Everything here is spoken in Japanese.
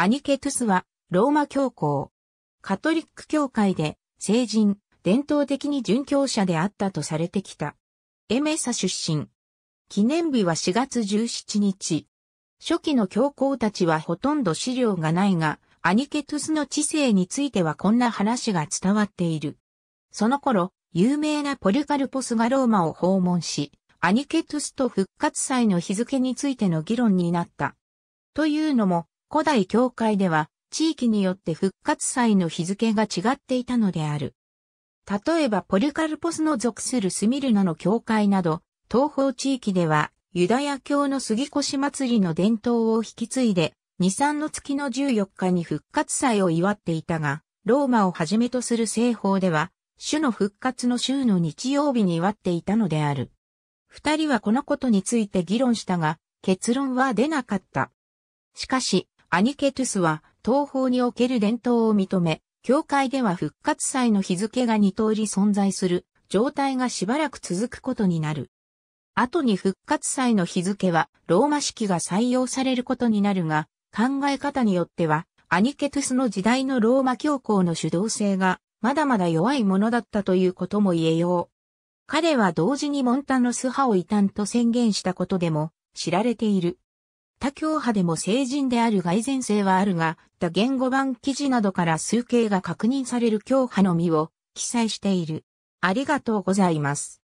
アニケトゥスは、ローマ教皇。カトリック教会で、聖人、伝統的に殉教者であったとされてきた。エメサ出身。記念日は4月17日。初期の教皇たちはほとんど資料がないが、アニケトゥスの知性についてはこんな話が伝わっている。その頃、有名なポルカルポスがローマを訪問し、アニケトゥスと復活祭の日付についての議論になった。というのも、古代教会では地域によって復活祭の日付が違っていたのである。例えばポリカルポスの属するスミルナの教会など、東方地域ではユダヤ教の杉越祭りの伝統を引き継いで、二三の月の14日に復活祭を祝っていたが、ローマをはじめとする西方では、主の復活の週の日曜日に祝っていたのである。二人はこのことについて議論したが、結論は出なかった。しかし、アニケトゥスは東方における伝統を認め、教会では復活祭の日付が二通り存在する状態がしばらく続くことになる。後に復活祭の日付はローマ式が採用されることになるが、考え方によっては、アニケトゥスの時代のローマ教皇の主導性がまだまだ弱いものだったということも言えよう。彼は同時にモンタノス派を異端と宣言したことでも知られている。他教派でも成人である外然性はあるが、他言語版記事などから数形が確認される教派のみを記載している。ありがとうございます。